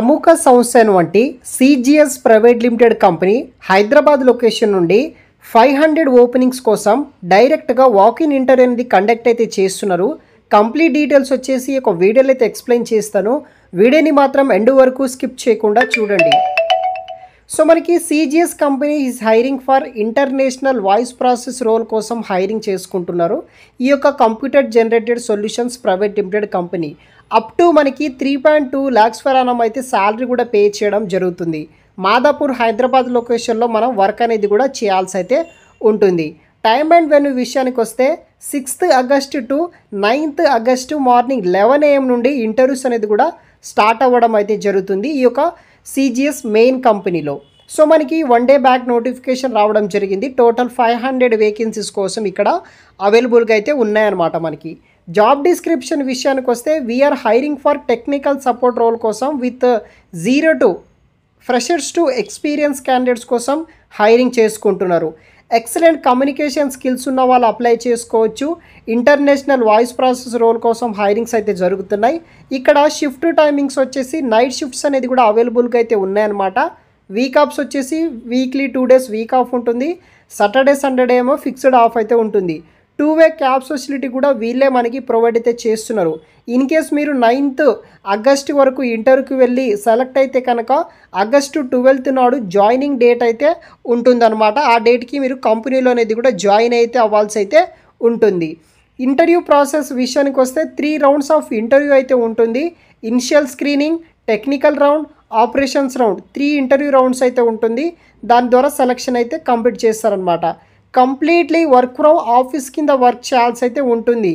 ప్రముఖ సంస్థ వంటి CGS private limited company Hyderabad location నుండి ఫైవ్ హండ్రెడ్ ఓపెనింగ్స్ కోసం డైరెక్ట్గా వాకిన్ ఇంటర్ అనేది కండక్ట్ అయితే చేస్తున్నారు కంప్లీట్ డీటెయిల్స్ వచ్చేసి ఒక వీడియోలో అయితే ఎక్స్ప్లెయిన్ చేస్తాను వీడియోని మాత్రం ఎండ్ వరకు స్కిప్ చేయకుండా చూడండి సో మనకి CGS company is hiring for international voice process role కోసం హైరింగ్ చేసుకుంటున్నారు ఈ యొక్క computer generated solutions private limited company up to మనకి three point two lakhs for అనం అయితే శాలరీ కూడా పే చేయడం జరుగుతుంది మాదాపూర్ హైదరాబాద్ లొకేషన్లో మనం వర్క్ అనేది కూడా చేయాల్సి అయితే ఉంటుంది టైం అండ్ వెన్యూ విషయానికి వస్తే sixth August to ninth August morning eleven AM నుండి ఇంటర్వ్యూస్ అనేది కూడా స్టార్ట్ అవ్వడం అయితే జరుగుతుంది ఈ యొక్క సిజిఎస్ మెయిన్ కంపెనీలో సో మనకి వన్ డే బ్యాక్ నోటిఫికేషన్ రావడం జరిగింది టోటల్ ఫైవ్ హండ్రెడ్ వేకెన్సీస్ కోసం ఇక్కడ అవైలబుల్గా అయితే ఉన్నాయన్నమాట మనకి జాబ్ డిస్క్రిప్షన్ విషయానికి వస్తే we're hiring for technical support role కోసం with zero to freshers to experience candidates కోసం హైరింగ్ చేసుకుంటున్నారు ఎక్సలెంట్ కమ్యూనికేషన్ స్కిల్స్ ఉన్న వాళ్ళు అప్లై చేసుకోవచ్చు ఇంటర్నేషనల్ వాయిస్ ప్రాసెస్ రోల్ కోసం హైరింగ్స్ అయితే జరుగుతున్నాయి ఇక్కడ షిఫ్ట్ టైమింగ్స్ వచ్చేసి నైట్ షిఫ్ట్స్ అనేది కూడా అవైలబుల్గా అయితే ఉన్నాయన్నమాట వీక్ ఆఫ్స్ వచ్చేసి weekly two days week off ఉంటుంది సాటర్డే సండే ఏమో ఫిక్స్డ్ ఆఫ్ అయితే ఉంటుంది టూ వే క్యాబ్స్ ఫెసిలిటీ కూడా వీళ్ళే మనకి ప్రొవైడ్ అయితే చేస్తున్నారు ఇన్ కేస్ మీరు నైన్త్ ఆగస్ట్ వరకు ఇంటర్వ్యూకి వెళ్ళి సెలెక్ట్ అయితే కనుక ఆగస్టు ట్వెల్త్ నాడు జాయినింగ్ డేట్ అయితే ఉంటుందన్నమాట ఆ డేట్కి మీరు కంపెనీలో అనేది కూడా జాయిన్ అయితే అవ్వాల్సి అయితే ఉంటుంది ఇంటర్వ్యూ ప్రాసెస్ విషయానికి వస్తే త్రీ రౌండ్స్ ఆఫ్ ఇంటర్వ్యూ అయితే ఉంటుంది initial screening technical round operations round three interview rounds అయితే ఉంటుంది దాని ద్వారా సెలక్షన్ అయితే కంప్లీట్ చేస్తారనమాట కంప్లీట్లీ వర్క్ ఫ్రమ్ ఆఫీస్ కింద వర్క్ చేయాల్సి అయితే ఉంటుంది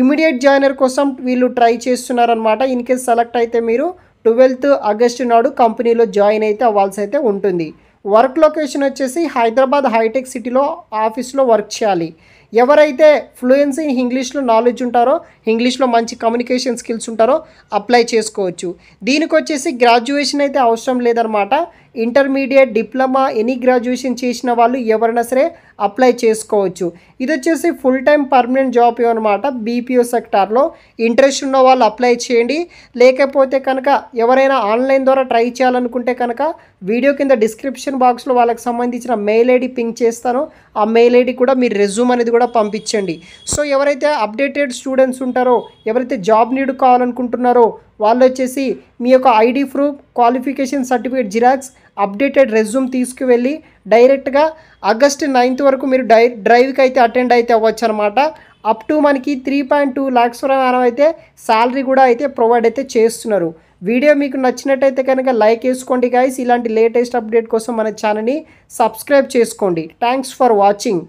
ఇమీడియట్ జాయినర్ కోసం వీళ్ళు ట్రై చేస్తున్నారనమాట ఇన్ కేస్ సెలెక్ట్ అయితే మీరు ట్వెల్త్ ఆగస్టు నాడు కంపెనీలో జాయిన్ అయితే అవ్వాల్సి అయితే ఉంటుంది వర్క్ లొకేషన్ వచ్చేసి హైదరాబాద్ హైటెక్ సిటీలో ఆఫీస్లో వర్క్ చేయాలి ఎవరైతే ఫ్లూయెన్సీ ఇంగ్లీష్లో నాలెడ్జ్ ఉంటారో ఇంగ్లీష్లో మంచి కమ్యూనికేషన్ స్కిల్స్ ఉంటారో అప్లై చేసుకోవచ్చు దీనికి వచ్చేసి గ్రాడ్యుయేషన్ అయితే అవసరం లేదనమాట ఇంటర్మీడియట్ డిప్లొమా ఎనీ గ్రాడ్యుయేషన్ చేసిన వాళ్ళు ఎవరైనా సరే అప్లై చేసుకోవచ్చు ఇది వచ్చేసి ఫుల్ టైం పర్మనెంట్ జాబ్ అనమాట బీపీఓ సెక్టార్లో ఇంట్రెస్ట్ ఉన్న వాళ్ళు అప్లై చేయండి లేకపోతే కనుక ఎవరైనా ఆన్లైన్ ద్వారా ట్రై చేయాలనుకుంటే కనుక వీడియో కింద డిస్క్రిప్షన్ బాక్స్లో వాళ్ళకి సంబంధించిన మెయిల్ ఐడి పింక్ చేస్తాను ఆ మెయిల్ ఐడి కూడా మీ రెజ్యూమ్ అనేది కూడా పంపించండి సో ఎవరైతే అప్డేటెడ్ స్టూడెంట్స్ ఉంటారో ఎవరైతే జాబ్ నీడు కావాలనుకుంటున్నారో వాళ్ళు వచ్చేసి మీ యొక్క ID proof qualification certificate xerox updated resume తీసుకువెళ్ళి డైరెక్ట్గా ఆగస్ట్ నైన్త్ వరకు మీరు డై డ్రైవ్కి అయితే అటెండ్ అయితే అవ్వచ్చు అనమాట అప్ టు మనకి త్రీ పాయింట్ టూ ల్యాక్స్ ప్రకారం అయితే శాలరీ కూడా అయితే ప్రొవైడ్ అయితే చేస్తున్నారు వీడియో మీకు నచ్చినట్టయితే కనుక లైక్ వేసుకోండి గాయస్ ఇలాంటి లేటెస్ట్ అప్డేట్ కోసం మన ఛానల్ని సబ్స్క్రైబ్ చేసుకోండి థ్యాంక్స్ ఫర్ వాచింగ్